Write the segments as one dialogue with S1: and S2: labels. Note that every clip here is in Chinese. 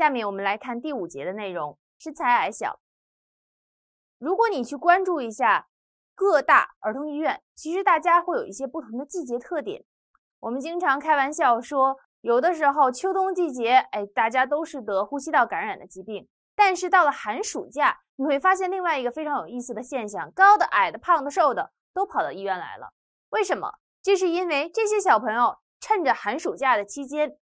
S1: 下面我们来看第五节的内容。身材矮小，如果你去关注一下各大儿童医院，其实大家会有一些不同的季节特点。我们经常开玩笑说，有的时候秋冬季节，哎，大家都是得呼吸道感染的疾病。但是到了寒暑假，你会发现另外一个非常有意思的现象：高的、矮的、胖的、瘦的都跑到医院来了。为什么？这是因为这些小朋友趁着寒暑假的期间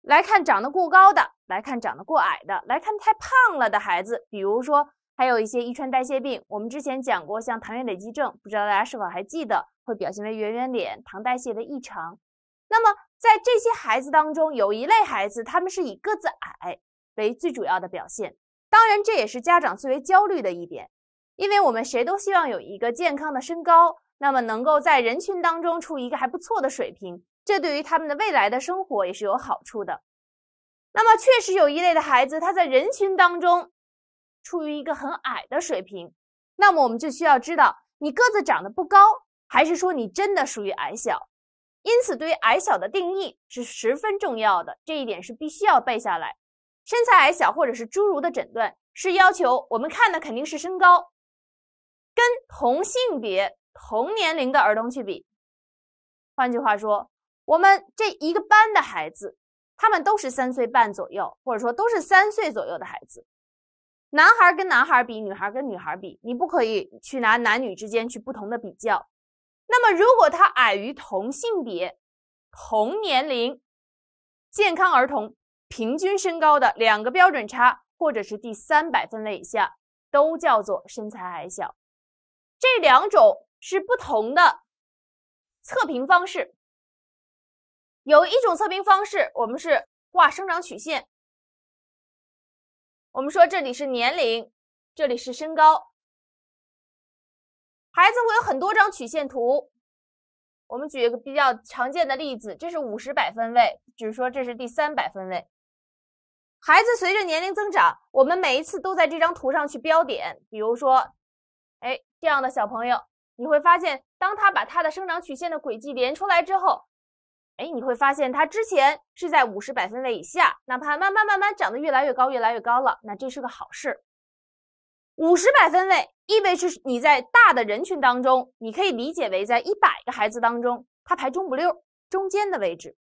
S1: 来看长得过高的。来看长得过矮的，来看太胖了的孩子，比如说还有一些遗传代谢病，我们之前讲过，像糖原累积症，不知道大家是否还记得，会表现为圆圆脸、糖代谢的异常。那么在这些孩子当中，有一类孩子，他们是以个子矮为最主要的表现，当然这也是家长最为焦虑的一点，因为我们谁都希望有一个健康的身高，那么能够在人群当中处一个还不错的水平，这对于他们的未来的生活也是有好处的。那么确实有一类的孩子，他在人群当中处于一个很矮的水平。那么我们就需要知道，你个子长得不高，还是说你真的属于矮小？因此，对于矮小的定义是十分重要的，这一点是必须要背下来。身材矮小或者是侏儒的诊断，是要求我们看的肯定是身高，跟同性别、同年龄的儿童去比。换句话说，我们这一个班的孩子。他们都是三岁半左右，或者说都是三岁左右的孩子。男孩跟男孩比，女孩跟女孩比，你不可以去拿男女之间去不同的比较。那么，如果他矮于同性别、同年龄健康儿童平均身高的两个标准差，或者是第三百分位以下，都叫做身材矮小。这两种是不同的测评方式。有一种测评方式，我们是画生长曲线。我们说这里是年龄，这里是身高。孩子会有很多张曲线图。我们举一个比较常见的例子，这是五十百分位，只是说这是第三百分位。孩子随着年龄增长，我们每一次都在这张图上去标点。比如说，哎，这样的小朋友，你会发现，当他把他的生长曲线的轨迹连出来之后。哎，你会发现他之前是在五十百分位以下，哪怕慢慢慢慢长得越来越高，越来越高了，那这是个好事。五十百分位意味着你在大的人群当中，你可以理解为在一百个孩子当中，他排中不溜，中间的位置。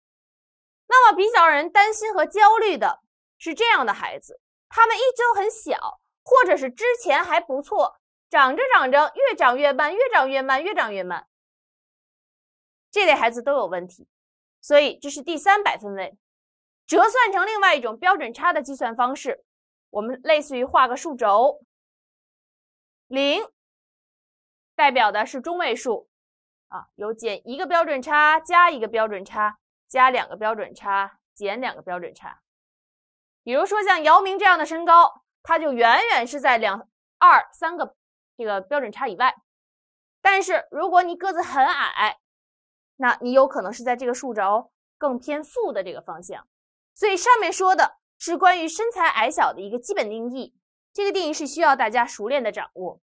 S1: 那么比较让人担心和焦虑的是这样的孩子，他们一直都很小，或者是之前还不错，长着长着越长越慢，越长越慢，越长越慢，这类孩子都有问题。所以这是第三百分位，折算成另外一种标准差的计算方式，我们类似于画个数轴，零代表的是中位数，啊，有减一个标准差，加一个标准差，加两个标准差，减两个标准差。比如说像姚明这样的身高，他就远远是在两二三个这个标准差以外，但是如果你个子很矮。那你有可能是在这个数轴更偏负的这个方向，所以上面说的是关于身材矮小的一个基本定义，这个定义是需要大家熟练的掌握。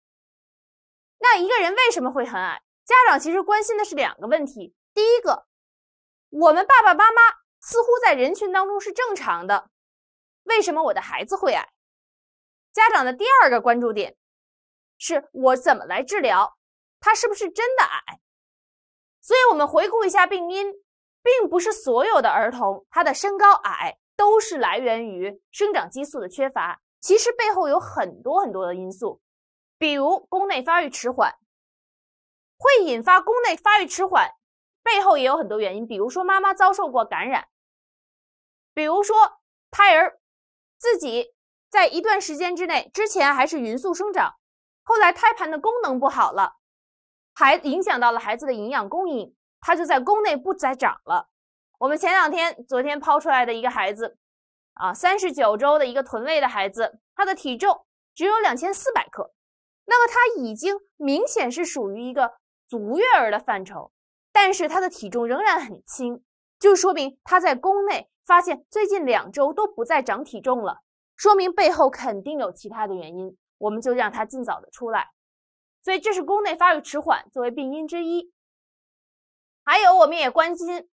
S1: 那一个人为什么会很矮？家长其实关心的是两个问题：第一个，我们爸爸妈妈似乎在人群当中是正常的，为什么我的孩子会矮？家长的第二个关注点，是我怎么来治疗？他是不是真的矮？所以我们回顾一下病因，并不是所有的儿童他的身高矮都是来源于生长激素的缺乏，其实背后有很多很多的因素，比如宫内发育迟缓，会引发宫内发育迟缓，背后也有很多原因，比如说妈妈遭受过感染，比如说胎儿自己在一段时间之内之前还是匀速生长，后来胎盘的功能不好了。孩影响到了孩子的营养供应，他就在宫内不再长了。我们前两天、昨天抛出来的一个孩子，啊，三十九周的一个臀位的孩子，他的体重只有两千四百克，那么他已经明显是属于一个足月儿的范畴，但是他的体重仍然很轻，就说明他在宫内发现最近两周都不再长体重了，说明背后肯定有其他的原因，我们就让他尽早的出来。所以这是宫内发育迟缓作为病因之一。还有，我们也关心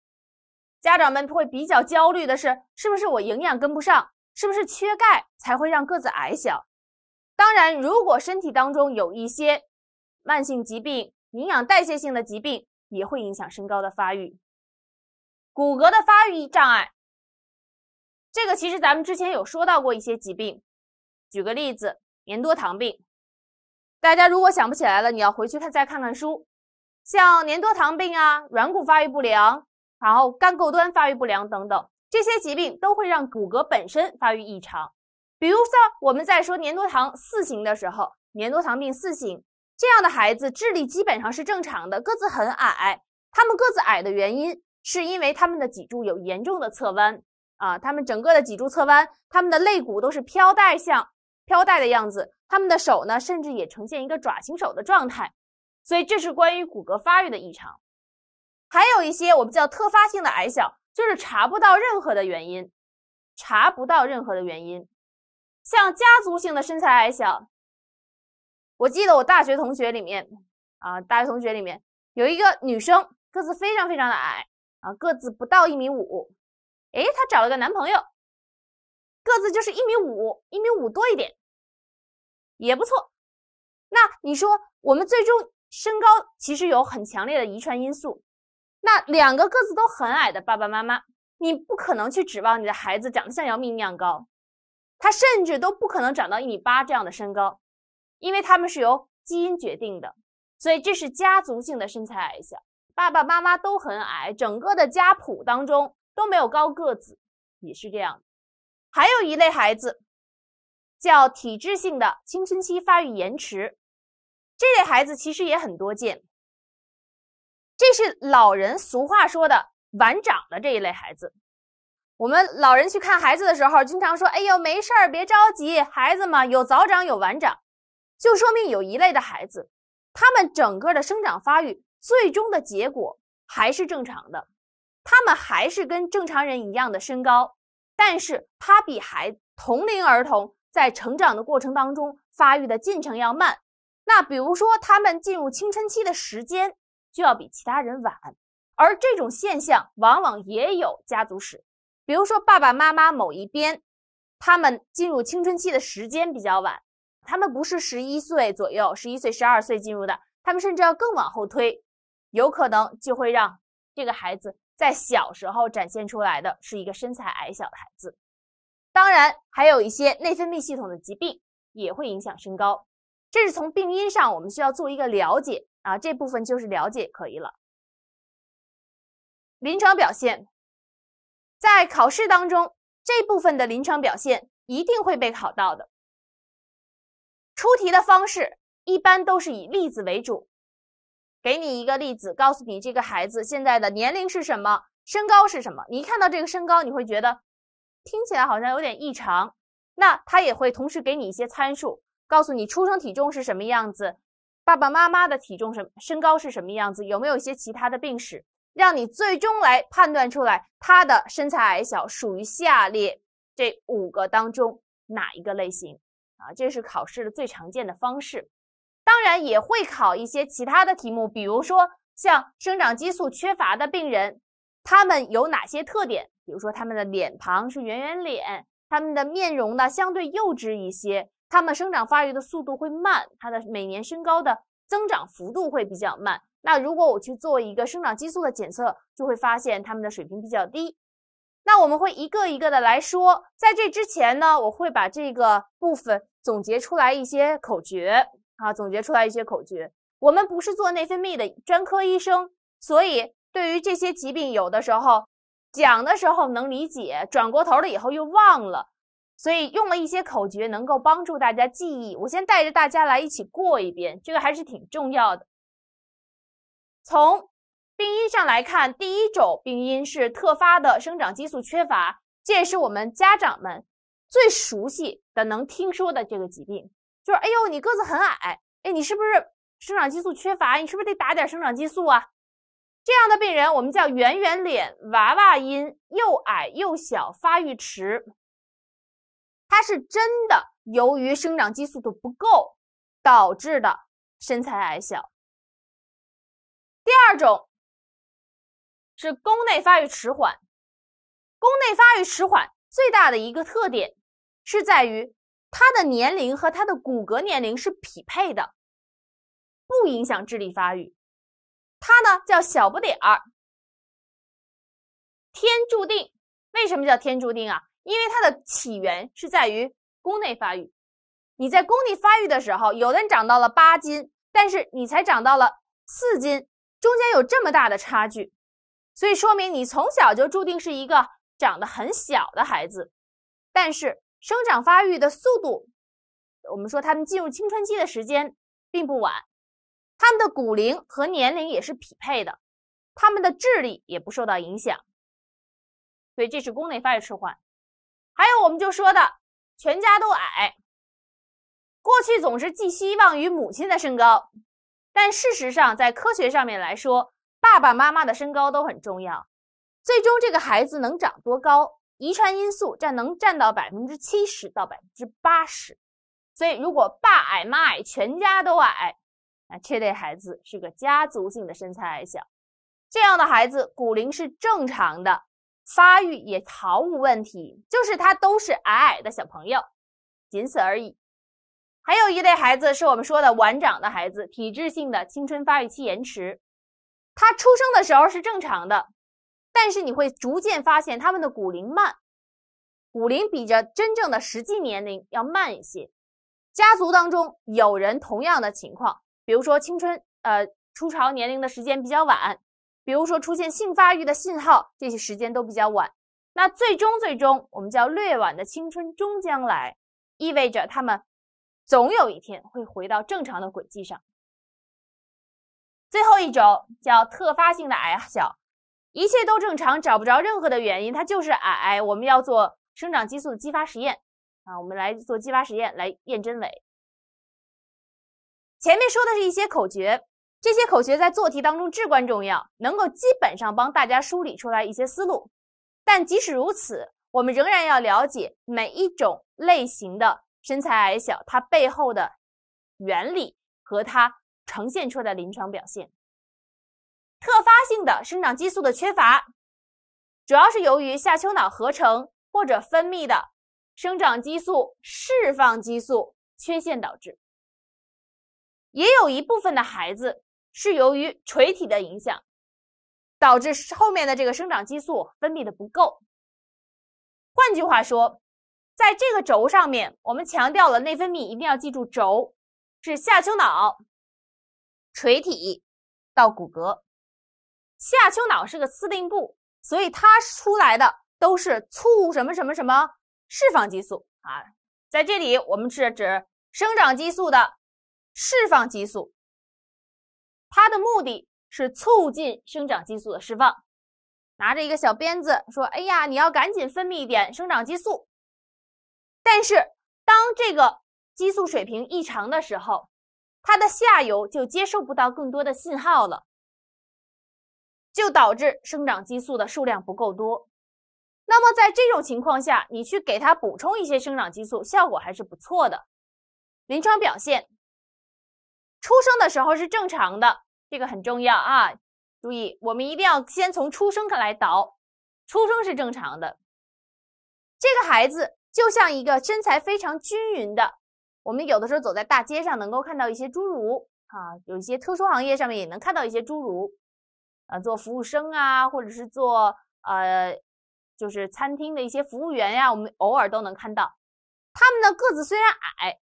S1: 家长们会比较焦虑的是，是不是我营养跟不上，是不是缺钙才会让个子矮小？当然，如果身体当中有一些慢性疾病、营养代谢性的疾病，也会影响身高的发育。骨骼的发育障碍，这个其实咱们之前有说到过一些疾病，举个例子，粘多糖病。大家如果想不起来了，你要回去看再看看书。像黏多糖病啊、软骨发育不良，然后干垢端发育不良等等，这些疾病都会让骨骼本身发育异常。比如说，我们在说黏多糖四型的时候，黏多糖病四型这样的孩子，智力基本上是正常的，个子很矮。他们个子矮的原因，是因为他们的脊柱有严重的侧弯啊，他们整个的脊柱侧弯，他们的肋骨都是飘带像飘带的样子。他们的手呢，甚至也呈现一个爪形手的状态，所以这是关于骨骼发育的异常。还有一些我们叫特发性的矮小，就是查不到任何的原因，查不到任何的原因。像家族性的身材矮小，我记得我大学同学里面啊，大学同学里面有一个女生个子非常非常的矮啊，个子不到一米五，诶，她找了个男朋友，个子就是一米五，一米五多一点。也不错。那你说，我们最终身高其实有很强烈的遗传因素。那两个个子都很矮的爸爸妈妈，你不可能去指望你的孩子长得像姚明一样高，他甚至都不可能长到一米八这样的身高，因为他们是由基因决定的。所以这是家族性的身材矮小，爸爸妈妈都很矮，整个的家谱当中都没有高个子，也是这样。还有一类孩子。叫体质性的青春期发育延迟，这类孩子其实也很多见。这是老人俗话说的晚长的这一类孩子。我们老人去看孩子的时候，经常说：“哎呦，没事儿，别着急，孩子嘛有早长有晚长，就说明有一类的孩子，他们整个的生长发育最终的结果还是正常的，他们还是跟正常人一样的身高，但是他比孩同龄儿童。”在成长的过程当中，发育的进程要慢。那比如说，他们进入青春期的时间就要比其他人晚。而这种现象往往也有家族史。比如说，爸爸妈妈某一边，他们进入青春期的时间比较晚，他们不是十一岁左右、十一岁、十二岁进入的，他们甚至要更往后推，有可能就会让这个孩子在小时候展现出来的是一个身材矮小的孩子。当然，还有一些内分泌系统的疾病也会影响身高，这是从病因上我们需要做一个了解啊。这部分就是了解可以了。临床表现，在考试当中这部分的临床表现一定会被考到的。出题的方式一般都是以例子为主，给你一个例子，告诉你这个孩子现在的年龄是什么，身高是什么。你一看到这个身高，你会觉得。听起来好像有点异常，那他也会同时给你一些参数，告诉你出生体重是什么样子，爸爸妈妈的体重什身高是什么样子，有没有一些其他的病史，让你最终来判断出来他的身材矮小属于下列这五个当中哪一个类型啊？这是考试的最常见的方式，当然也会考一些其他的题目，比如说像生长激素缺乏的病人。他们有哪些特点？比如说，他们的脸庞是圆圆脸，他们的面容呢相对幼稚一些，他们生长发育的速度会慢，它的每年身高的增长幅度会比较慢。那如果我去做一个生长激素的检测，就会发现他们的水平比较低。那我们会一个一个的来说，在这之前呢，我会把这个部分总结出来一些口诀啊，总结出来一些口诀。我们不是做内分泌的专科医生，所以。对于这些疾病，有的时候讲的时候能理解，转过头了以后又忘了，所以用了一些口诀能够帮助大家记忆。我先带着大家来一起过一遍，这个还是挺重要的。从病因上来看，第一种病因是特发的生长激素缺乏，这也是我们家长们最熟悉的、能听说的这个疾病，就是哎呦你个子很矮，哎你是不是生长激素缺乏？你是不是得打点生长激素啊？这样的病人，我们叫圆圆脸、娃娃音、又矮又小、发育迟，它是真的由于生长激素的不够导致的身材矮小。第二种是宫内发育迟缓，宫内发育迟缓最大的一个特点是在于它的年龄和他的骨骼年龄是匹配的，不影响智力发育。它呢叫小不点儿，天注定。为什么叫天注定啊？因为它的起源是在于宫内发育。你在宫内发育的时候，有的人长到了八斤，但是你才长到了四斤，中间有这么大的差距，所以说明你从小就注定是一个长得很小的孩子。但是生长发育的速度，我们说他们进入青春期的时间并不晚。他们的骨龄和年龄也是匹配的，他们的智力也不受到影响，所以这是宫内发育迟缓。还有，我们就说的，全家都矮，过去总是寄希望于母亲的身高，但事实上，在科学上面来说，爸爸妈妈的身高都很重要。最终，这个孩子能长多高，遗传因素占能占到百分之七十到百分之八十。所以，如果爸矮妈矮，全家都矮。啊，这类孩子是个家族性的身材矮小，这样的孩子骨龄是正常的，发育也毫无问题，就是他都是矮矮的小朋友，仅此而已。还有一类孩子是我们说的晚长的孩子，体质性的青春发育期延迟，他出生的时候是正常的，但是你会逐渐发现他们的骨龄慢，骨龄比着真正的实际年龄要慢一些，家族当中有人同样的情况。比如说青春呃初潮年龄的时间比较晚，比如说出现性发育的信号这些时间都比较晚，那最终最终我们叫略晚的青春终将来，意味着他们总有一天会回到正常的轨迹上。最后一种叫特发性的矮小，一切都正常，找不着任何的原因，它就是矮。我们要做生长激素的激发实验啊，我们来做激发实验来验真伪。前面说的是一些口诀，这些口诀在做题当中至关重要，能够基本上帮大家梳理出来一些思路。但即使如此，我们仍然要了解每一种类型的身材矮小它背后的原理和它呈现出的临床表现。特发性的生长激素的缺乏，主要是由于下丘脑合成或者分泌的生长激素释放激素缺陷导致。也有一部分的孩子是由于垂体的影响，导致后面的这个生长激素分泌的不够。换句话说，在这个轴上面，我们强调了内分泌一定要记住，轴是下丘脑、垂体到骨骼。下丘脑是个司令部，所以它出来的都是促什么什么什么释放激素啊。在这里，我们是指生长激素的。释放激素，它的目的是促进生长激素的释放。拿着一个小鞭子说：“哎呀，你要赶紧分泌一点生长激素。”但是当这个激素水平异常的时候，它的下游就接受不到更多的信号了，就导致生长激素的数量不够多。那么在这种情况下，你去给它补充一些生长激素，效果还是不错的。临床表现。出生的时候是正常的，这个很重要啊！注意，我们一定要先从出生来倒，出生是正常的。这个孩子就像一个身材非常均匀的。我们有的时候走在大街上，能够看到一些侏儒啊，有一些特殊行业上面也能看到一些侏儒，啊，做服务生啊，或者是做呃，就是餐厅的一些服务员呀，我们偶尔都能看到。他们的个子虽然矮。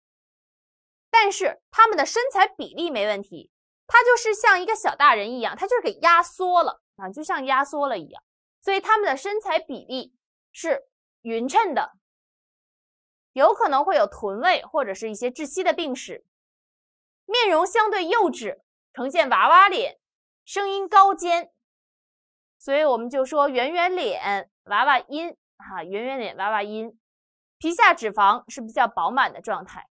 S1: 但是他们的身材比例没问题，他就是像一个小大人一样，他就是给压缩了啊，就像压缩了一样。所以他们的身材比例是匀称的，有可能会有臀位或者是一些窒息的病史，面容相对幼稚，呈现娃娃脸，声音高尖，所以我们就说圆圆脸、娃娃音啊，圆圆脸、娃娃音，皮下脂肪是比较饱满的状态。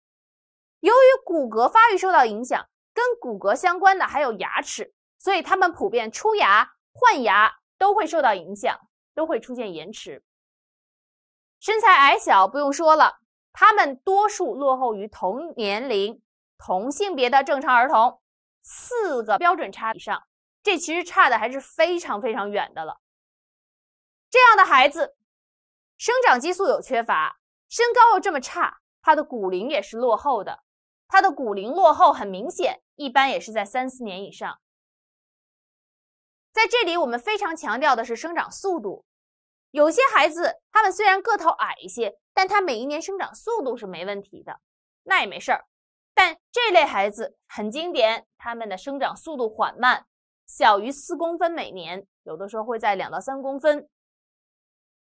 S1: 由于骨骼发育受到影响，跟骨骼相关的还有牙齿，所以他们普遍出牙、换牙都会受到影响，都会出现延迟。身材矮小不用说了，他们多数落后于同年龄、同性别的正常儿童，四个标准差以上，这其实差的还是非常非常远的了。这样的孩子，生长激素有缺乏，身高又这么差，他的骨龄也是落后的。它的骨龄落后很明显，一般也是在三四年以上。在这里，我们非常强调的是生长速度。有些孩子他们虽然个头矮一些，但他每一年生长速度是没问题的，那也没事儿。但这类孩子很经典，他们的生长速度缓慢，小于四公分每年，有的时候会在两到三公分。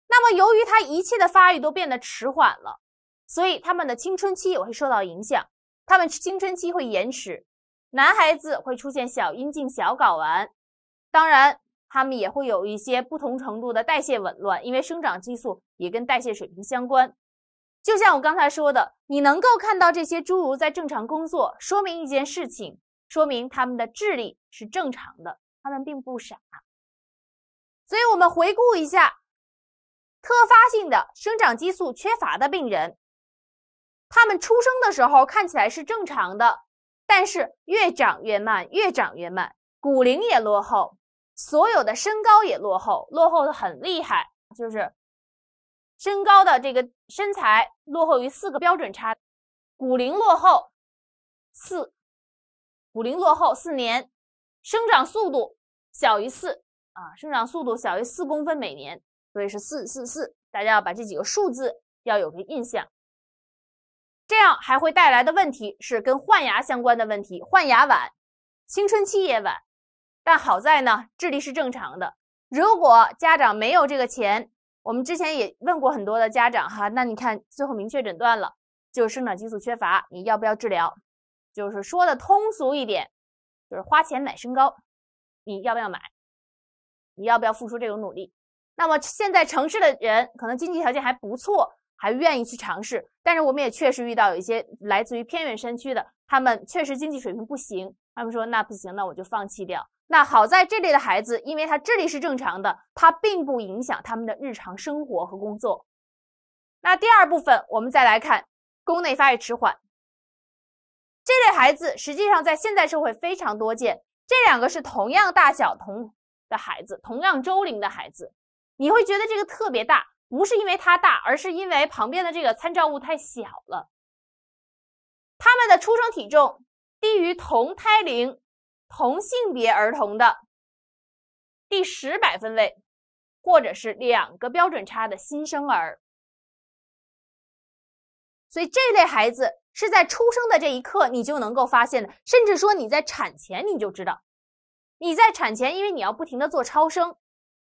S1: 那么，由于他一切的发育都变得迟缓了，所以他们的青春期也会受到影响。他们青春期会延迟，男孩子会出现小阴茎、小睾丸，当然他们也会有一些不同程度的代谢紊乱，因为生长激素也跟代谢水平相关。就像我刚才说的，你能够看到这些侏儒在正常工作，说明一件事情，说明他们的智力是正常的，他们并不傻。所以我们回顾一下，特发性的生长激素缺乏的病人。他们出生的时候看起来是正常的，但是越长越慢，越长越慢，骨龄也落后，所有的身高也落后，落后的很厉害，就是身高的这个身材落后于四个标准差，骨龄落后四，骨龄落后四年，生长速度小于四啊，生长速度小于四公分每年，所以是四四四，大家要把这几个数字要有个印象。这样还会带来的问题是跟换牙相关的问题，换牙晚，青春期也晚，但好在呢，智力是正常的。如果家长没有这个钱，我们之前也问过很多的家长哈，那你看最后明确诊断了，就是生长激素缺乏，你要不要治疗？就是说的通俗一点，就是花钱买身高，你要不要买？你要不要付出这种努力？那么现在城市的人可能经济条件还不错。还愿意去尝试，但是我们也确实遇到有一些来自于偏远山区的，他们确实经济水平不行，他们说那不行，那我就放弃掉。那好在这类的孩子，因为他智力是正常的，他并不影响他们的日常生活和工作。那第二部分，我们再来看宫内发育迟缓，这类孩子实际上在现代社会非常多见。这两个是同样大小同的孩子，同样周龄的孩子，你会觉得这个特别大。不是因为它大，而是因为旁边的这个参照物太小了。他们的出生体重低于同胎龄、同性别儿童的第十百分位，或者是两个标准差的新生儿。所以这类孩子是在出生的这一刻你就能够发现的，甚至说你在产前你就知道，你在产前因为你要不停的做超声。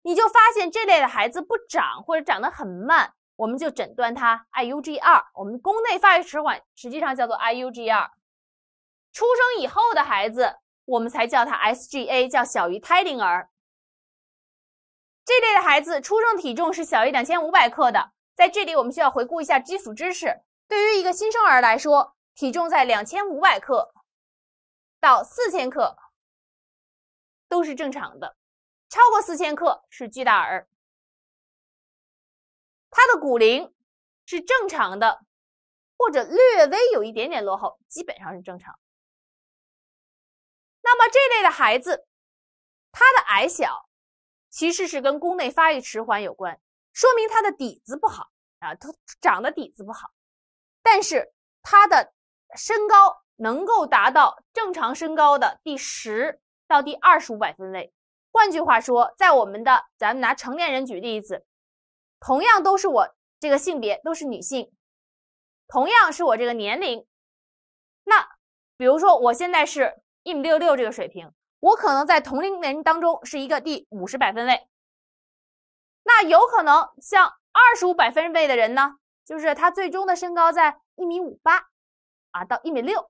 S1: 你就发现这类的孩子不长或者长得很慢，我们就诊断他 IUGR，我们宫内发育迟缓，实际上叫做 IUGR。出生以后的孩子，我们才叫他 SGA，叫小于胎龄儿。这类的孩子出生体重是小于两千五百克的。在这里，我们需要回顾一下基础知识。对于一个新生儿来说，体重在两千五百克到四千克都是正常的。超过四千克是巨大儿，它的骨龄是正常的，或者略微有一点点落后，基本上是正常。那么这类的孩子，他的矮小其实是跟宫内发育迟缓有关，说明他的底子不好啊，他长的底子不好，但是他的身高能够达到正常身高的第十到第二十五百分位。换句话说，在我们的咱们拿成年人举例子，同样都是我这个性别都是女性，同样是我这个年龄，那比如说我现在是一米六六这个水平，我可能在同龄人当中是一个第五十百分位。那有可能像二十五百分位的人呢，就是他最终的身高在一米五八，啊到一米六。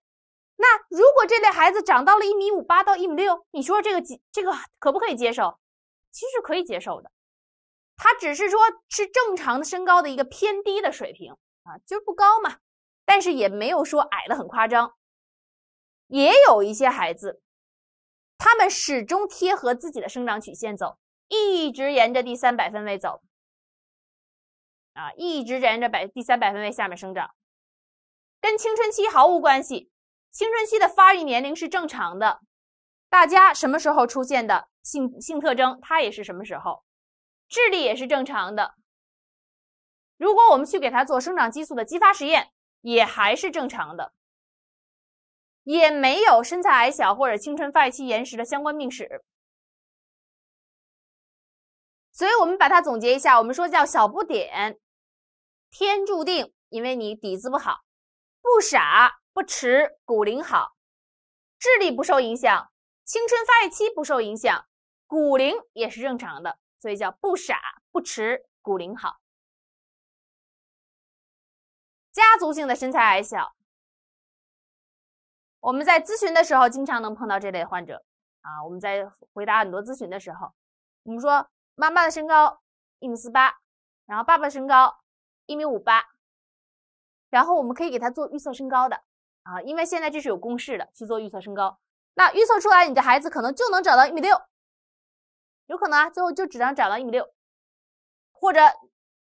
S1: 那如果这类孩子长到了一米五八到一米六，你说这个几，这个可不可以接受？其实可以接受的，他只是说是正常的身高的一个偏低的水平啊，就是不高嘛，但是也没有说矮的很夸张。也有一些孩子，他们始终贴合自己的生长曲线走，一直沿着第三百分位走，啊，一直沿着百第三百分位下面生长，跟青春期毫无关系。青春期的发育年龄是正常的，大家什么时候出现的性性特征，它也是什么时候，智力也是正常的。如果我们去给他做生长激素的激发实验，也还是正常的，也没有身材矮小或者青春发育期延时的相关病史。所以我们把它总结一下，我们说叫小不点，天注定，因为你底子不好，不傻。不迟，骨龄好，智力不受影响，青春发育期不受影响，骨龄也是正常的，所以叫不傻不迟，骨龄好。家族性的身材矮小，我们在咨询的时候经常能碰到这类患者啊。我们在回答很多咨询的时候，我们说妈妈的身高一米四八，然后爸爸身高一米五八，然后我们可以给他做预测身高的。啊，因为现在这是有公式的去做预测身高，那预测出来你的孩子可能就能长到一米六，有可能啊，最后就只能长到一米六，或者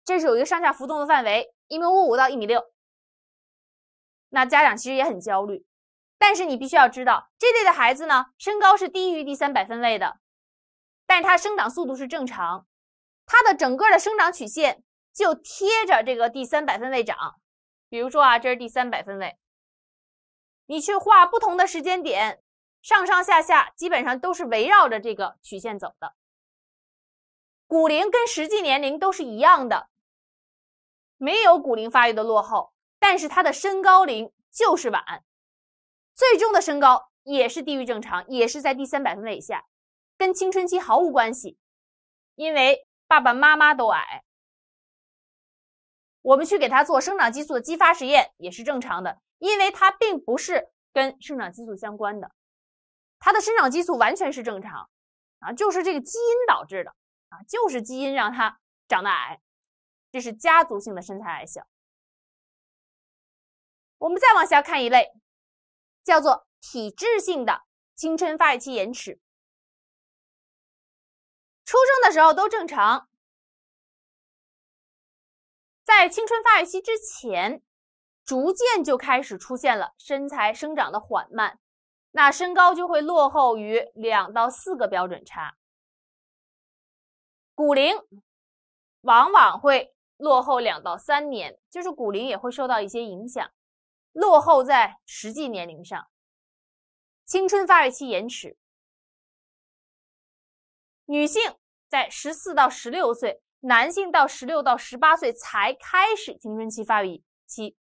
S1: 这是有一个上下浮动的范围，一米五五到一米六。那家长其实也很焦虑，但是你必须要知道，这类的孩子呢，身高是低于第三百分位的，但是他生长速度是正常，他的整个的生长曲线就贴着这个第三百分位长，比如说啊，这是第三百分位。你去画不同的时间点，上上下下基本上都是围绕着这个曲线走的。骨龄跟实际年龄都是一样的，没有骨龄发育的落后，但是他的身高龄就是晚，最终的身高也是低于正常，也是在第三百分位以下，跟青春期毫无关系，因为爸爸妈妈都矮。我们去给他做生长激素的激发实验也是正常的。因为它并不是跟生长激素相关的，它的生长激素完全是正常，啊，就是这个基因导致的，啊，就是基因让它长得矮，这是家族性的身材矮小。我们再往下看一类，叫做体质性的青春发育期延迟，出生的时候都正常，在青春发育期之前。逐渐就开始出现了身材生长的缓慢，那身高就会落后于两到四个标准差，骨龄往往会落后两到三年，就是骨龄也会受到一些影响，落后在实际年龄上。青春发育期延迟，女性在十四到十六岁，男性到十六到十八岁才开始青春期发育期。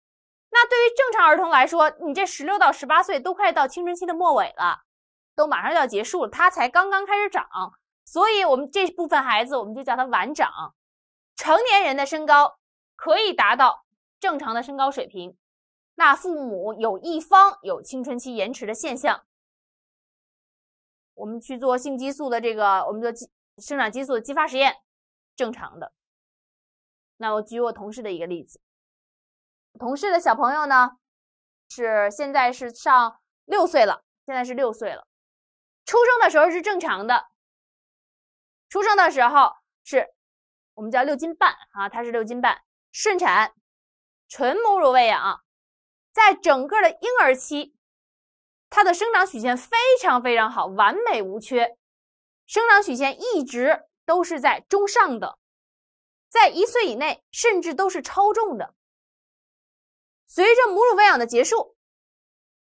S1: 那对于正常儿童来说，你这十六到十八岁都快到青春期的末尾了，都马上要结束了，他才刚刚开始长，所以我们这部分孩子我们就叫他晚长。成年人的身高可以达到正常的身高水平。那父母有一方有青春期延迟的现象，我们去做性激素的这个，我们做激生长激素的激发实验，正常的。那我举我同事的一个例子。同事的小朋友呢，是现在是上六岁了，现在是六岁了。出生的时候是正常的，出生的时候是，我们叫六斤半啊，他是六斤半顺产，纯母乳喂养，在整个的婴儿期，他的生长曲线非常非常好，完美无缺，生长曲线一直都是在中上的。在一岁以内甚至都是超重的。随着母乳喂养的结束，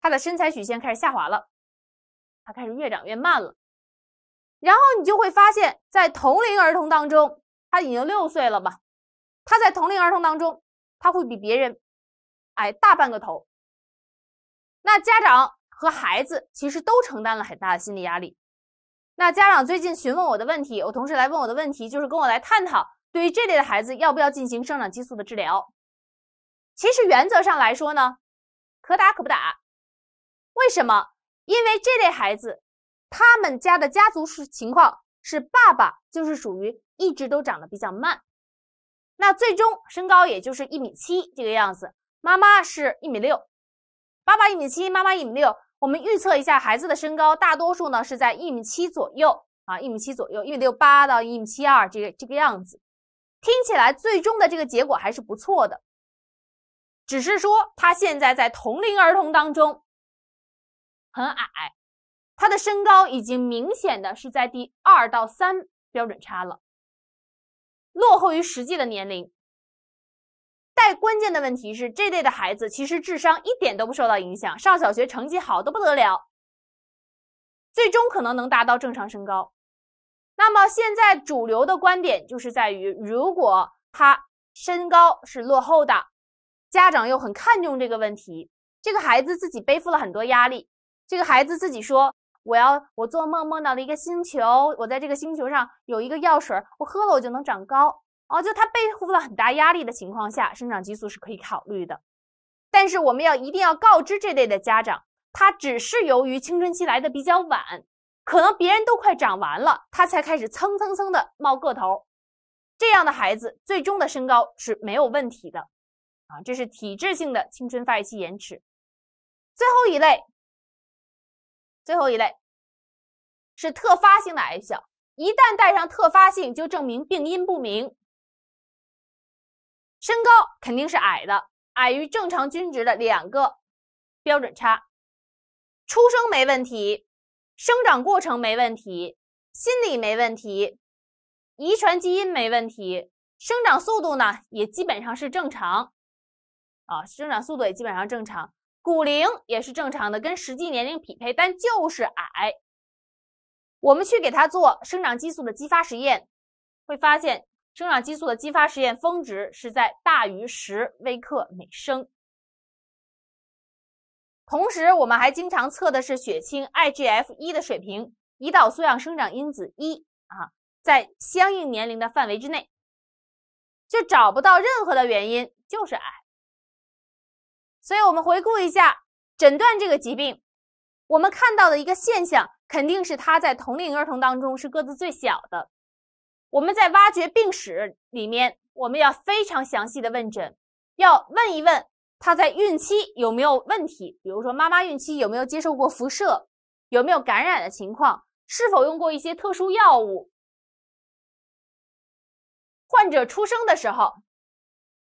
S1: 他的身材曲线开始下滑了，他开始越长越慢了。然后你就会发现，在同龄儿童当中，他已经六岁了嘛？他在同龄儿童当中，他会比别人，哎，大半个头。那家长和孩子其实都承担了很大的心理压力。那家长最近询问我的问题，我同事来问我的问题，就是跟我来探讨，对于这类的孩子，要不要进行生长激素的治疗？其实原则上来说呢，可打可不打。为什么？因为这类孩子，他们家的家族是情况是爸爸就是属于一直都长得比较慢，那最终身高也就是一米七这个样子。妈妈是一米六，爸爸一米七，妈妈一米六。我们预测一下孩子的身高，大多数呢是在一米七左右啊，一米七左右，一米六八到一米七二这个这个样子。听起来最终的这个结果还是不错的。只是说，他现在在同龄儿童当中很矮，他的身高已经明显的是在第二到三标准差了，落后于实际的年龄。但关键的问题是，这类的孩子其实智商一点都不受到影响，上小学成绩好的不得了，最终可能能达到正常身高。那么现在主流的观点就是在于，如果他身高是落后的。家长又很看重这个问题，这个孩子自己背负了很多压力。这个孩子自己说：“我要我做梦梦到了一个星球，我在这个星球上有一个药水，我喝了我就能长高哦。”就他背负了很大压力的情况下，生长激素是可以考虑的。但是我们要一定要告知这类的家长，他只是由于青春期来的比较晚，可能别人都快长完了，他才开始蹭蹭蹭的冒个头。这样的孩子最终的身高是没有问题的。这是体质性的青春发育期延迟。最后一类，最后一类是特发性的矮小。一旦带上“特发性”，就证明病因不明。身高肯定是矮的，矮于正常均值的两个标准差。出生没问题，生长过程没问题，心理没问题，遗传基因没问题，生长速度呢也基本上是正常。啊，生长速度也基本上正常，骨龄也是正常的，跟实际年龄匹配，但就是矮。我们去给他做生长激素的激发实验，会发现生长激素的激发实验峰值是在大于十微克每升。同时，我们还经常测的是血清 IGF 一的水平，胰岛素样生长因子一啊，在相应年龄的范围之内，就找不到任何的原因，就是矮。所以我们回顾一下诊断这个疾病，我们看到的一个现象肯定是他在同龄儿童当中是个子最小的。我们在挖掘病史里面，我们要非常详细的问诊，要问一问他在孕期有没有问题，比如说妈妈孕期有没有接受过辐射，有没有感染的情况，是否用过一些特殊药物。患者出生的时候，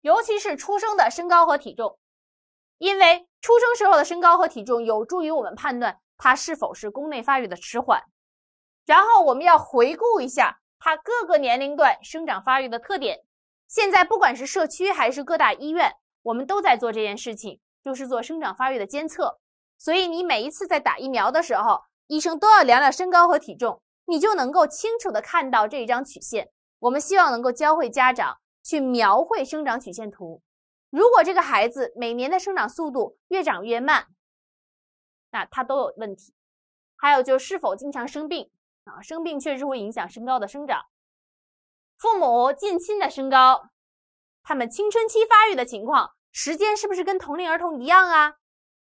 S1: 尤其是出生的身高和体重。因为出生时候的身高和体重有助于我们判断他是否是宫内发育的迟缓。然后我们要回顾一下他各个年龄段生长发育的特点。现在不管是社区还是各大医院，我们都在做这件事情，就是做生长发育的监测。所以你每一次在打疫苗的时候，医生都要量量身高和体重，你就能够清楚的看到这一张曲线。我们希望能够教会家长去描绘生长曲线图。如果这个孩子每年的生长速度越长越慢，那他都有问题。还有就是否经常生病啊？生病确实会影响身高的生长。父母近亲的身高，他们青春期发育的情况，时间是不是跟同龄儿童一样啊？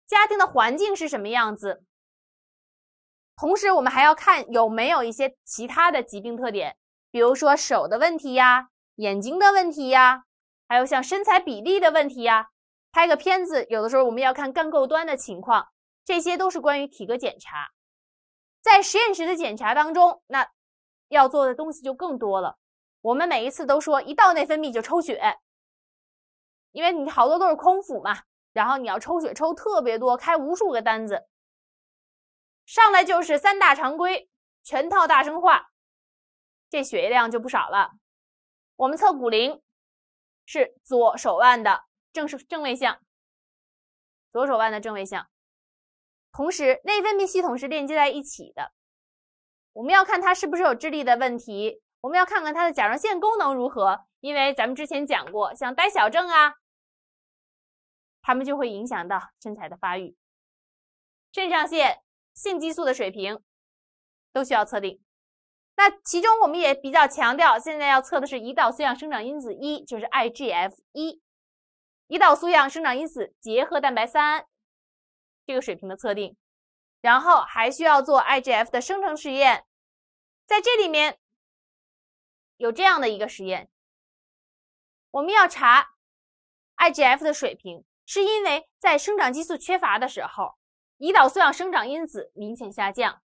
S1: 家庭的环境是什么样子？同时，我们还要看有没有一些其他的疾病特点，比如说手的问题呀，眼睛的问题呀。还有像身材比例的问题呀，拍个片子，有的时候我们要看干够端的情况，这些都是关于体格检查。在实验室的检查当中，那要做的东西就更多了。我们每一次都说一到内分泌就抽血，因为你好多都是空腹嘛，然后你要抽血抽特别多，开无数个单子，上来就是三大常规，全套大生化，这血液量就不少了。我们测骨龄。是左手腕的正正位相，左手腕的正位相。同时，内分泌系统是链接在一起的，我们要看它是不是有智力的问题，我们要看看它的甲状腺功能如何，因为咱们之前讲过，像呆小症啊，它们就会影响到身材的发育，肾上腺性激素的水平都需要测定。那其中我们也比较强调，现在要测的是胰岛素样生长因子一，就是 IGF 一，胰岛素样生长因子结合蛋白三这个水平的测定，然后还需要做 IGF 的生成试验。在这里面有这样的一个实验，我们要查 IGF 的水平，是因为在生长激素缺乏的时候，胰岛素样生长因子明显下降。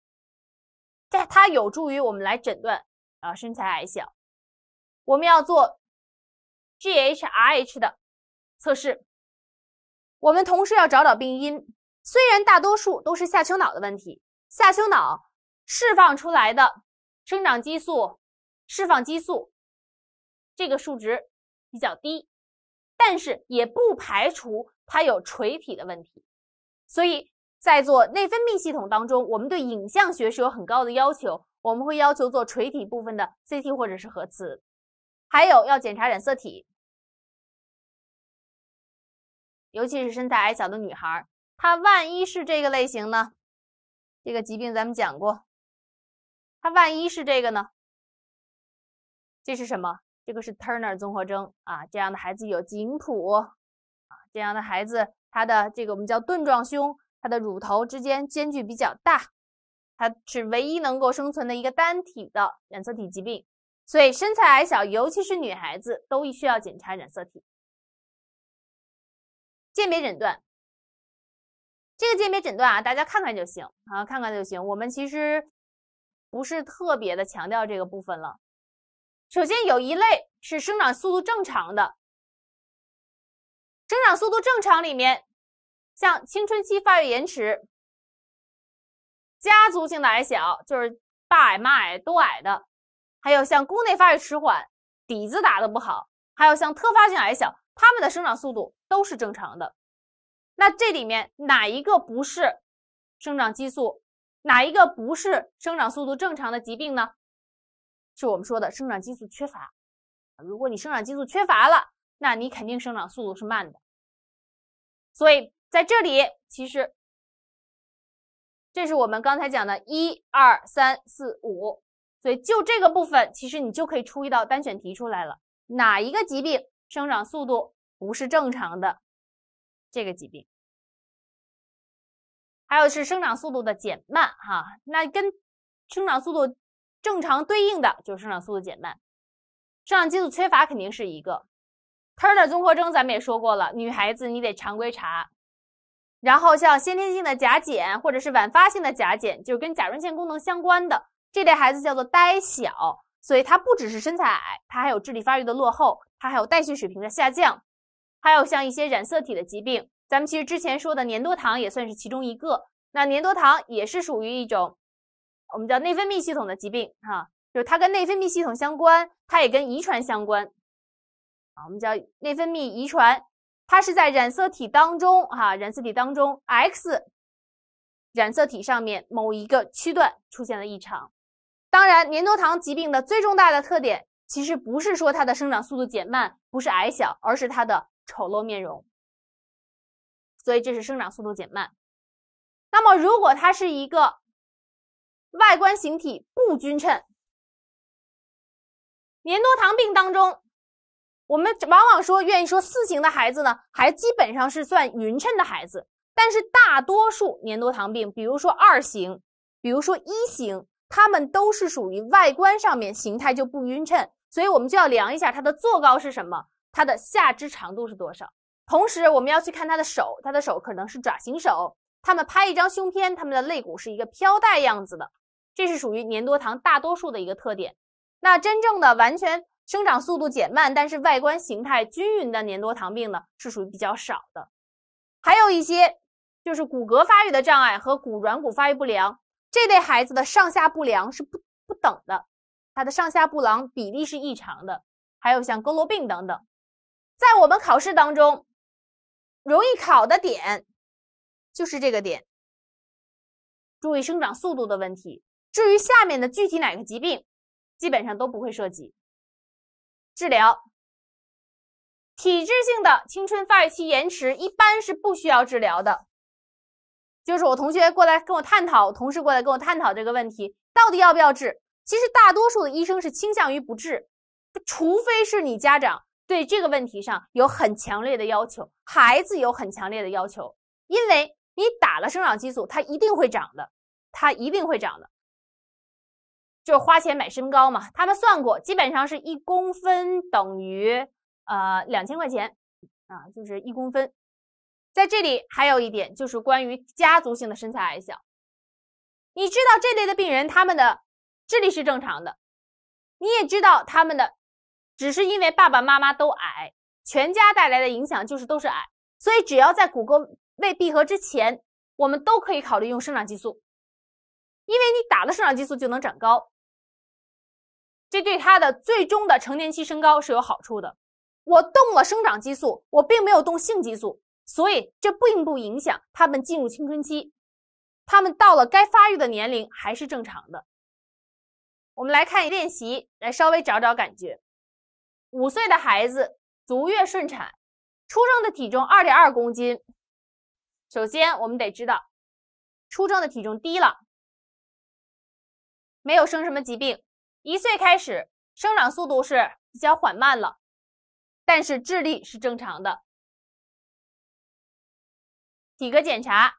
S1: 这它有助于我们来诊断啊身材矮小，我们要做 GHRH 的测试，我们同时要找找病因。虽然大多数都是下丘脑的问题，下丘脑释放出来的生长激素、释放激素这个数值比较低，但是也不排除它有垂体的问题，所以。在做内分泌系统当中，我们对影像学是有很高的要求，我们会要求做垂体部分的 CT 或者是核磁，还有要检查染色体，尤其是身材矮小的女孩，她万一是这个类型呢？这个疾病咱们讲过，她万一是这个呢？这是什么？这个是 Turner 综合征啊，这样的孩子有颈蹼啊，这样的孩子他的这个我们叫盾状胸。它的乳头之间间距比较大，它是唯一能够生存的一个单体的染色体疾病，所以身材矮小，尤其是女孩子都需要检查染色体。鉴别诊断，这个鉴别诊断啊，大家看看就行，啊，看看就行。我们其实不是特别的强调这个部分了。首先有一类是生长速度正常的，生长速度正常里面。像青春期发育延迟、家族性的矮小，就是大矮、妈矮、都矮的，还有像宫内发育迟缓、底子打的不好，还有像特发性矮小，他们的生长速度都是正常的。那这里面哪一个不是生长激素？哪一个不是生长速度正常的疾病呢？是我们说的生长激素缺乏。如果你生长激素缺乏了，那你肯定生长速度是慢的。所以。在这里，其实这是我们刚才讲的，一、二、三、四、五。所以就这个部分，其实你就可以出一道单选题出来了：哪一个疾病生长速度不是正常的？这个疾病还有是生长速度的减慢哈。那跟生长速度正常对应的，就是生长速度减慢。生长激素缺乏肯定是一个。Turner 综合征咱们也说过了，女孩子你得常规查。然后像先天性的甲减或者是晚发性的甲减，就是跟甲状腺功能相关的这类孩子叫做呆小，所以他不只是身材矮，他还有智力发育的落后，他还有代谢水平的下降，还有像一些染色体的疾病。咱们其实之前说的粘多糖也算是其中一个。那粘多糖也是属于一种我们叫内分泌系统的疾病哈，就是它跟内分泌系统相关，它也跟遗传相关。啊，我们叫内分泌遗传。它是在染色体当中，哈，染色体当中 X 染色体上面某一个区段出现了异常。当然，黏多糖疾病的最重大的特点，其实不是说它的生长速度减慢，不是矮小，而是它的丑陋面容。所以这是生长速度减慢。那么，如果它是一个外观形体不均称，黏多糖病当中。我们往往说愿意说四型的孩子呢，还基本上是算匀称的孩子。但是大多数黏多糖病，比如说二型，比如说一型，他们都是属于外观上面形态就不匀称。所以我们就要量一下他的坐高是什么，他的下肢长度是多少。同时，我们要去看他的手，他的手可能是爪形手。他们拍一张胸片，他们的肋骨是一个飘带样子的，这是属于黏多糖大多数的一个特点。那真正的完全。生长速度减慢，但是外观形态均匀的黏多糖病呢，是属于比较少的。还有一些就是骨骼发育的障碍和骨软骨发育不良这类孩子的上下不良是不不等的，他的上下不良比例是异常的。还有像佝偻病等等，在我们考试当中容易考的点就是这个点，注意生长速度的问题。至于下面的具体哪个疾病，基本上都不会涉及。治疗，体质性的青春发育期延迟一般是不需要治疗的。就是我同学过来跟我探讨，同事过来跟我探讨这个问题，到底要不要治？其实大多数的医生是倾向于不治，除非是你家长对这个问题上有很强烈的要求，孩子有很强烈的要求。因为你打了生长激素，它一定会长的，它一定会长的。就是花钱买身高嘛，他们算过，基本上是一公分等于呃两千块钱啊，就是一公分。在这里还有一点就是关于家族性的身材矮小，你知道这类的病人他们的智力是正常的，你也知道他们的只是因为爸爸妈妈都矮，全家带来的影响就是都是矮，所以只要在骨骼未闭合之前，我们都可以考虑用生长激素，因为你打了生长激素就能长高。这对他的最终的成年期身高是有好处的。我动了生长激素，我并没有动性激素，所以这并不影响他们进入青春期。他们到了该发育的年龄还是正常的。我们来看练习，来稍微找找感觉。五岁的孩子足月顺产，出生的体重二点二公斤。首先，我们得知道出生的体重低了，没有生什么疾病。一岁开始，生长速度是比较缓慢了，但是智力是正常的。几个检查，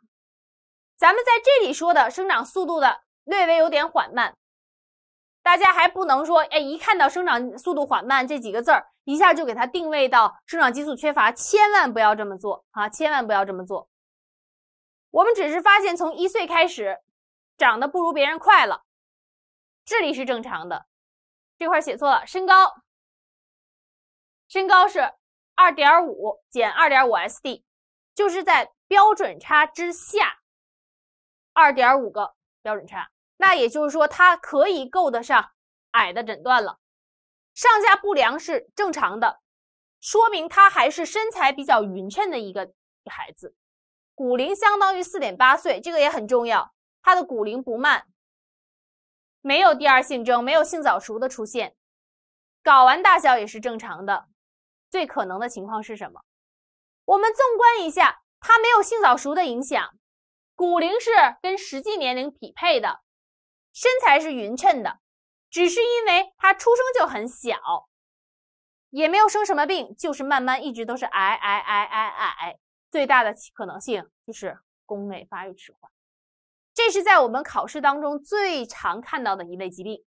S1: 咱们在这里说的生长速度的略微有点缓慢，大家还不能说哎，一看到生长速度缓慢这几个字儿，一下就给它定位到生长激素缺乏，千万不要这么做啊！千万不要这么做。我们只是发现从一岁开始，长得不如别人快了。智力是正常的，这块写错了。身高，身高是二点五减二点五 SD，就是在标准差之下二点五个标准差。那也就是说，它可以够得上矮的诊断了。上下不良是正常的，说明他还是身材比较匀称的一个孩子。骨龄相当于四点八岁，这个也很重要，他的骨龄不慢。没有第二性征，没有性早熟的出现，睾丸大小也是正常的。最可能的情况是什么？我们纵观一下，他没有性早熟的影响，骨龄是跟实际年龄匹配的，身材是匀称的，只是因为他出生就很小，也没有生什么病，就是慢慢一直都是矮矮矮矮矮。最大的可能性就是宫内发育迟缓。这是在我们考试当中最常看到的一类疾病，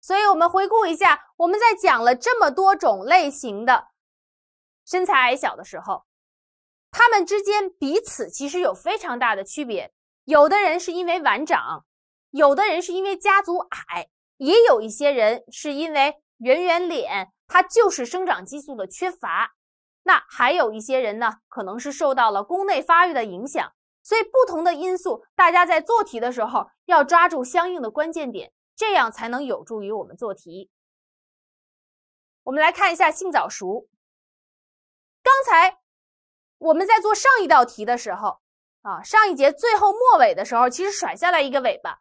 S1: 所以我们回顾一下，我们在讲了这么多种类型的身材矮小的时候，他们之间彼此其实有非常大的区别。有的人是因为晚长，有的人是因为家族矮，也有一些人是因为圆圆脸，它就是生长激素的缺乏。那还有一些人呢，可能是受到了宫内发育的影响，所以不同的因素，大家在做题的时候要抓住相应的关键点，这样才能有助于我们做题。我们来看一下性早熟。刚才我们在做上一道题的时候啊，上一节最后末尾的时候，其实甩下来一个尾巴，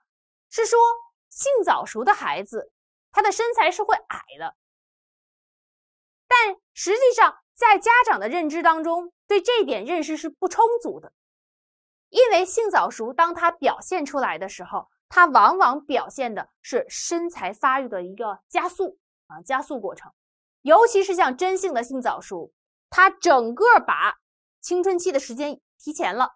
S1: 是说性早熟的孩子，他的身材是会矮的，但实际上。在家长的认知当中，对这点认识是不充足的，因为性早熟，当它表现出来的时候，它往往表现的是身材发育的一个加速啊，加速过程。尤其是像真性的性早熟，它整个把青春期的时间提前了，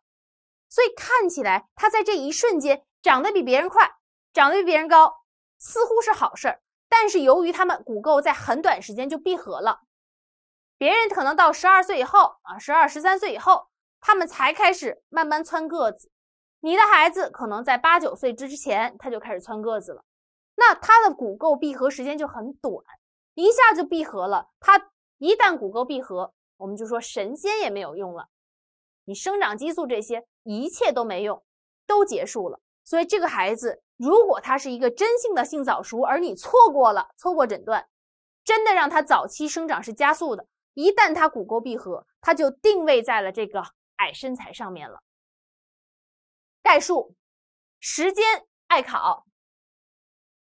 S1: 所以看起来它在这一瞬间长得比别人快，长得比别人高，似乎是好事儿。但是由于他们骨垢在很短时间就闭合了。别人可能到十二岁以后啊，十二十三岁以后，他们才开始慢慢窜个子。你的孩子可能在八九岁之之前，他就开始窜个子了。那他的骨垢闭合时间就很短，一下就闭合了。他一旦骨垢闭合，我们就说神仙也没有用了。你生长激素这些一切都没用，都结束了。所以这个孩子如果他是一个真性的性早熟，而你错过了错过诊断，真的让他早期生长是加速的。一旦他骨骺闭合，他就定位在了这个矮身材上面了。概述，时间爱考，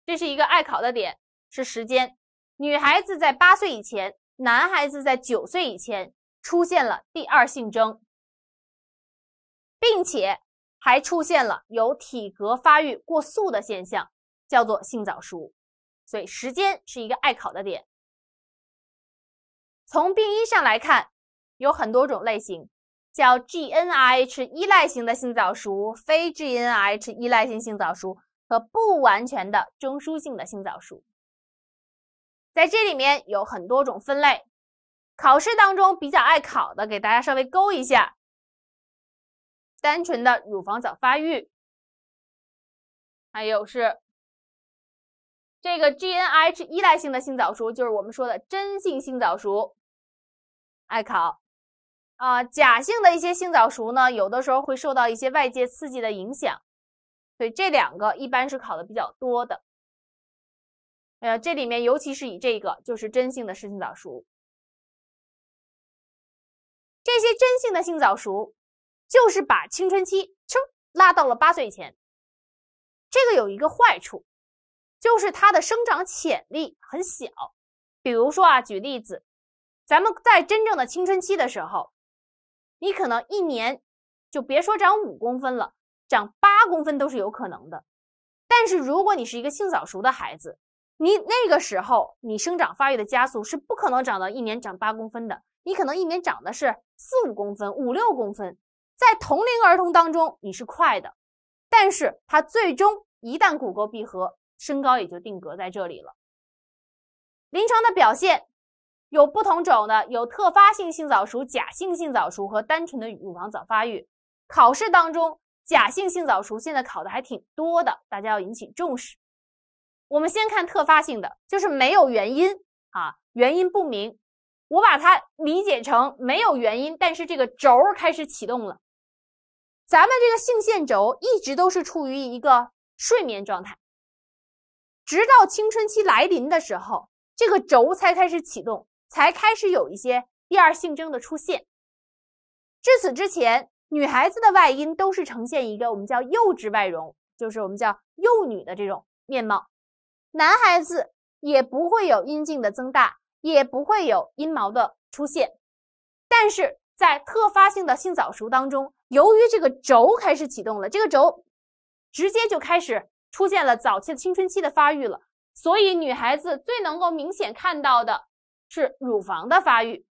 S1: 这是一个爱考的点，是时间。女孩子在八岁以前，男孩子在九岁以前出现了第二性征，并且还出现了有体格发育过速的现象，叫做性早熟。所以时间是一个爱考的点。从病因上来看，有很多种类型，叫 GnRH 依赖型的性早熟、非 GnRH 依赖性性早熟和不完全的中枢性的性早熟。在这里面有很多种分类，考试当中比较爱考的，给大家稍微勾一下。单纯的乳房早发育，还有是这个 GnRH 依赖性的性早熟，就是我们说的真性性早熟。爱考啊，假性的一些性早熟呢，有的时候会受到一些外界刺激的影响，所以这两个一般是考的比较多的。呃，这里面尤其是以这个就是真性的性早熟，这些真性的性早熟就是把青春期抽拉到了八岁前，这个有一个坏处，就是它的生长潜力很小。比如说啊，举例子。咱们在真正的青春期的时候，你可能一年就别说长五公分了，长八公分都是有可能的。但是如果你是一个性早熟的孩子，你那个时候你生长发育的加速是不可能长到一年长八公分的，你可能一年长的是四五公分、五六公分。在同龄儿童当中你是快的，但是它最终一旦骨骼闭合，身高也就定格在这里了。临床的表现。有不同种的，有特发性性早熟、假性性早熟和单纯的乳房早发育。考试当中，假性性早熟现在考的还挺多的，大家要引起重视。我们先看特发性的，就是没有原因啊，原因不明。我把它理解成没有原因，但是这个轴开始启动了。咱们这个性腺轴一直都是处于一个睡眠状态，直到青春期来临的时候，这个轴才开始启动。才开始有一些第二性征的出现。至此之前，女孩子的外阴都是呈现一个我们叫幼稚外容，就是我们叫幼女的这种面貌。男孩子也不会有阴茎的增大，也不会有阴毛的出现。但是在特发性的性早熟当中，由于这个轴开始启动了，这个轴直接就开始出现了早期的青春期的发育了。所以，女孩子最能够明显看到的。是乳房的发育，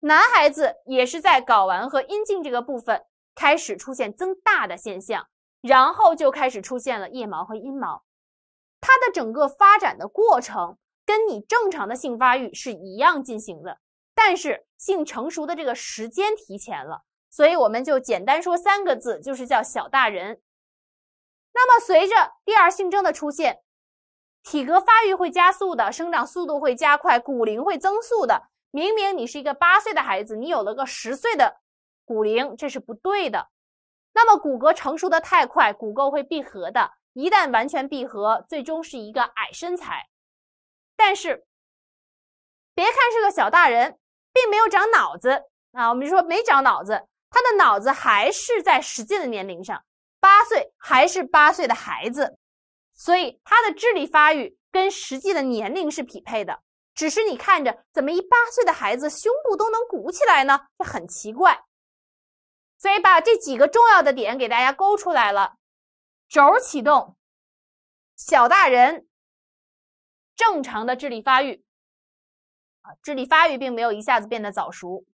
S1: 男孩子也是在睾丸和阴茎这个部分开始出现增大的现象，然后就开始出现了腋毛和阴毛，它的整个发展的过程跟你正常的性发育是一样进行的，但是性成熟的这个时间提前了，所以我们就简单说三个字，就是叫小大人。那么随着第二性征的出现。体格发育会加速的，生长速度会加快，骨龄会增速的。明明你是一个八岁的孩子，你有了个十岁的骨龄，这是不对的。那么骨骼成熟的太快，骨垢会闭合的。一旦完全闭合，最终是一个矮身材。但是，别看是个小大人，并没有长脑子啊！我们就说没长脑子，他的脑子还是在实际的年龄上，八岁还是八岁的孩子。所以他的智力发育跟实际的年龄是匹配的，只是你看着怎么一八岁的孩子胸部都能鼓起来呢？这很奇怪。所以把这几个重要的点给大家勾出来了：轴启动、小大人、正常的智力发育啊，智力发育并没有一下子变得早熟，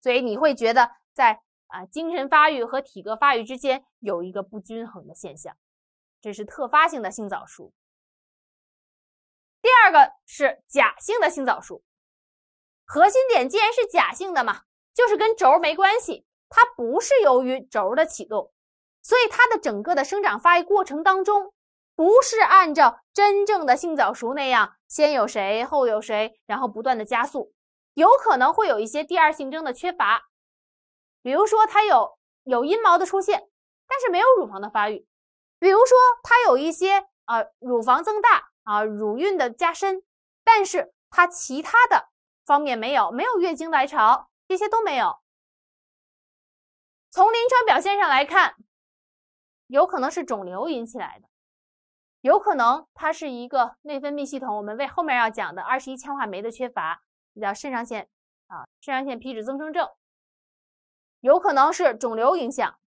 S1: 所以你会觉得在啊精神发育和体格发育之间有一个不均衡的现象。这是特发性的性早熟。第二个是假性的性早熟，核心点既然是假性的嘛，就是跟轴没关系，它不是由于轴的启动，所以它的整个的生长发育过程当中，不是按照真正的性早熟那样先有谁后有谁，然后不断的加速，有可能会有一些第二性征的缺乏，比如说它有有阴毛的出现，但是没有乳房的发育。比如说，她有一些啊乳房增大啊乳晕的加深，但是她其他的方面没有，没有月经来潮，这些都没有。从临床表现上来看，有可能是肿瘤引起来的，有可能它是一个内分泌系统，我们为后面要讲的二十一羟化酶的缺乏，叫肾上腺啊肾上腺皮质增生症，有可能是肿瘤影响。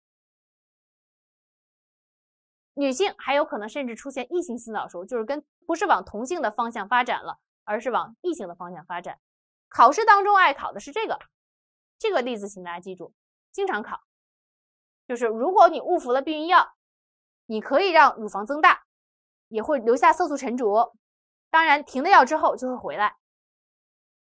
S1: 女性还有可能甚至出现异性性早熟，就是跟不是往同性的方向发展了，而是往异性的方向发展。考试当中爱考的是这个，这个例子请大家记住，经常考。就是如果你误服了避孕药，你可以让乳房增大，也会留下色素沉着，当然停了药之后就会回来。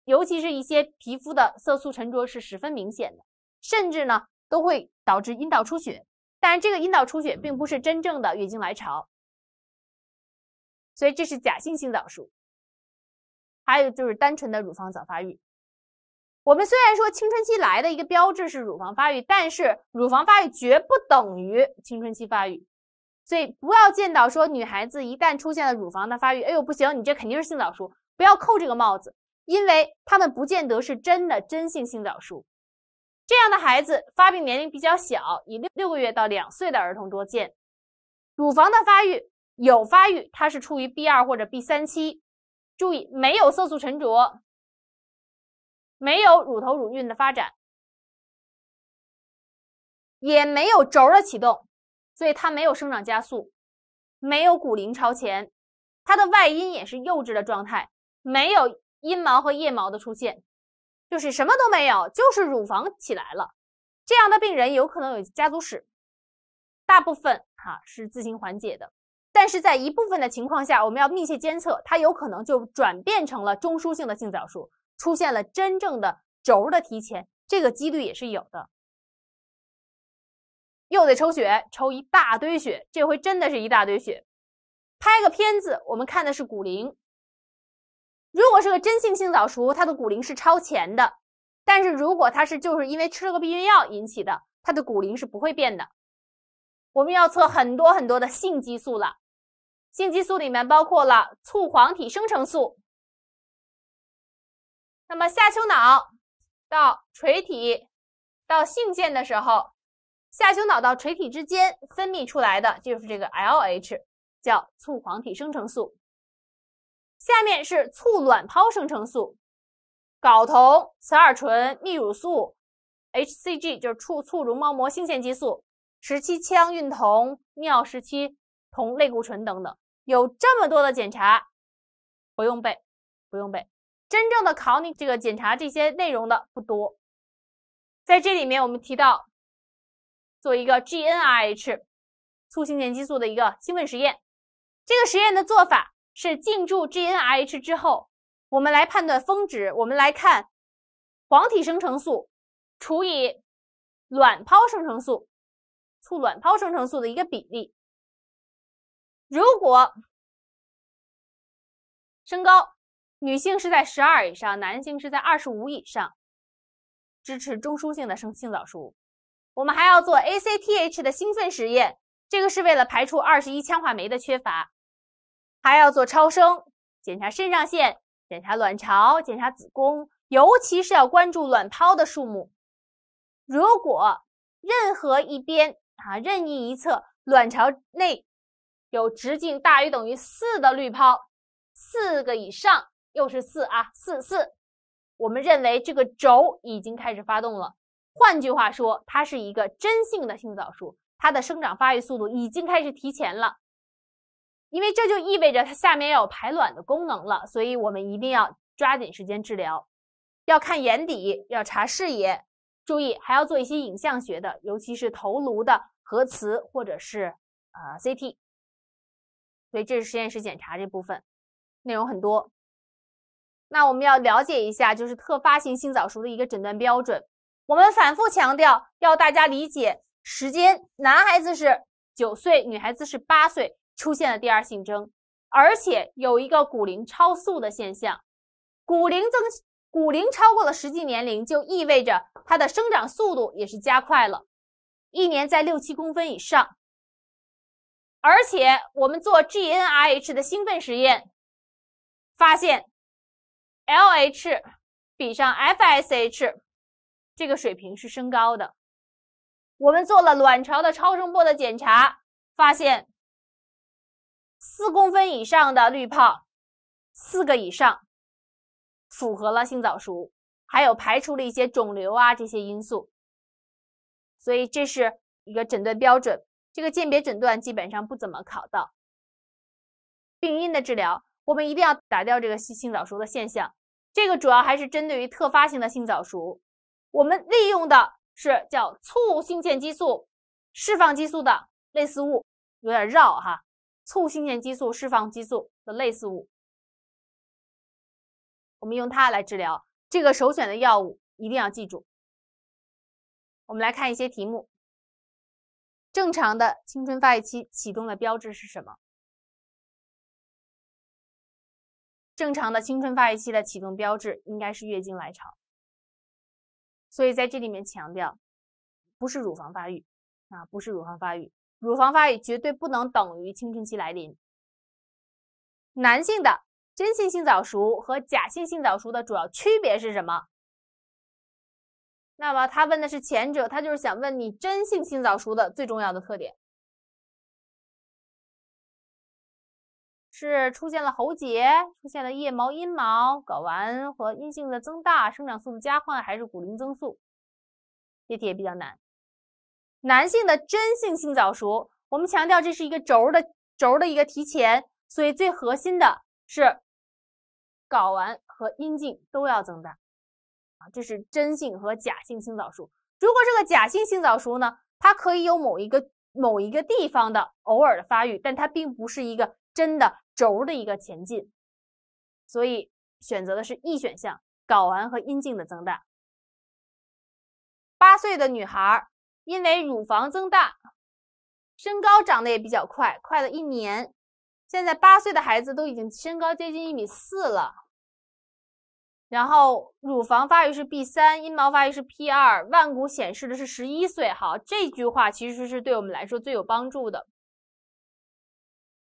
S1: 尤其是一些皮肤的色素沉着是十分明显的，甚至呢都会导致阴道出血。但是这个阴道出血并不是真正的月经来潮，所以这是假性性早熟。还有就是单纯的乳房早发育。我们虽然说青春期来的一个标志是乳房发育，但是乳房发育绝不等于青春期发育，所以不要见到说女孩子一旦出现了乳房的发育，哎呦不行，你这肯定是性早熟，不要扣这个帽子，因为她们不见得是真的真性性早熟。这样的孩子发病年龄比较小，以六六个月到两岁的儿童多见。乳房的发育有发育，它是处于 B 二或者 B 三期，注意没有色素沉着，没有乳头乳晕的发展，也没有轴的启动，所以它没有生长加速，没有骨龄超前，它的外阴也是幼稚的状态，没有阴毛和腋毛的出现。就是什么都没有，就是乳房起来了。这样的病人有可能有家族史，大部分哈是自行缓解的，但是在一部分的情况下，我们要密切监测，它有可能就转变成了中枢性的性早熟，出现了真正的轴的提前，这个几率也是有的。又得抽血，抽一大堆血，这回真的是一大堆血，拍个片子，我们看的是骨龄。如果是个真性性早熟，它的骨龄是超前的；但是如果它是就是因为吃了个避孕药引起的，它的骨龄是不会变的。我们要测很多很多的性激素了，性激素里面包括了促黄体生成素。那么下丘脑到垂体到性腺的时候，下丘脑到垂体之间分泌出来的就是这个 LH，叫促黄体生成素。下面是促卵泡生成素、睾酮、雌二醇、泌乳素、HCG 就是促促绒毛膜性腺激素、十七羟孕酮、尿十七酮类固醇等等，有这么多的检查，不用背，不用背，真正的考你这个检查这些内容的不多。在这里面，我们提到做一个 GnRH 促性腺激素的一个兴奋实验，这个实验的做法。是进驻 GnRH 之后，我们来判断峰值。我们来看黄体生成素除以卵泡生成素，促卵泡生成素的一个比例。如果身高，女性是在十二以上，男性是在二十五以上，支持中枢性的生性早熟。我们还要做 ACTH 的兴奋实验，这个是为了排除二十一羟化酶的缺乏。还要做超声检查肾上腺、检查卵巢、检查子宫，尤其是要关注卵泡的数目。如果任何一边啊，任意一侧卵巢内有直径大于等于四的滤泡，四个以上又是四啊，四四，我们认为这个轴已经开始发动了。换句话说，它是一个真性的性早熟，它的生长发育速度已经开始提前了。因为这就意味着它下面要有排卵的功能了，所以我们一定要抓紧时间治疗。要看眼底，要查视野，注意还要做一些影像学的，尤其是头颅的核磁或者是呃 CT。所以这是实验室检查这部分内容很多。那我们要了解一下，就是特发性性早熟的一个诊断标准。我们反复强调，要大家理解时间：男孩子是九岁，女孩子是八岁。出现了第二性征，而且有一个骨龄超速的现象，骨龄增骨龄超过了实际年龄，就意味着它的生长速度也是加快了，一年在六七公分以上。而且我们做 GnRH 的兴奋实验，发现 LH 比上 FSH 这个水平是升高的。我们做了卵巢的超声波的检查，发现。四公分以上的滤泡，四个以上，符合了性早熟，还有排除了一些肿瘤啊这些因素。所以这是一个诊断标准。这个鉴别诊断基本上不怎么考到。病因的治疗，我们一定要打掉这个性性早熟的现象。这个主要还是针对于特发性的性早熟，我们利用的是叫促性腺激素释放激素的类似物，有点绕哈。促性腺激素释放激素的类似物，我们用它来治疗。这个首选的药物一定要记住。我们来看一些题目。正常的青春发育期启动的标志是什么？正常的青春发育期的启动标志应该是月经来潮。所以在这里面强调，不是乳房发育啊，不是乳房发育。乳房发育绝对不能等于青春期来临。男性的真性性早熟和假性性早熟的主要区别是什么？那么他问的是前者，他就是想问你真性性早熟的最重要的特点，是出现了喉结、出现了腋毛、阴毛、睾丸和阴性的增大、生长速度加快还是骨龄增速？这题也比较难。男性的真性性早熟，我们强调这是一个轴的轴的一个提前，所以最核心的是睾丸和阴茎都要增大啊。这是真性和假性性早熟。如果这个假性性早熟呢，它可以有某一个某一个地方的偶尔的发育，但它并不是一个真的轴的一个前进，所以选择的是 E 选项，睾丸和阴茎的增大。八岁的女孩儿。因为乳房增大，身高长得也比较快，快了一年，现在八岁的孩子都已经身高接近一米四了。然后乳房发育是 B 三，阴毛发育是 P 二，万古显示的是十一岁。好，这句话其实是对我们来说最有帮助的。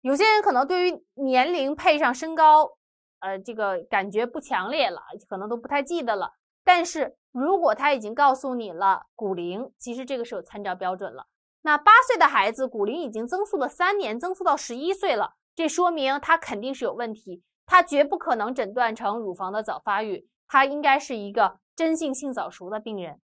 S1: 有些人可能对于年龄配上身高，呃，这个感觉不强烈了，可能都不太记得了，但是。如果他已经告诉你了骨龄，其实这个是有参照标准了。那八岁的孩子骨龄已经增速了三年，增速到十一岁了，这说明他肯定是有问题，他绝不可能诊断成乳房的早发育，他应该是一个真性性早熟的病人。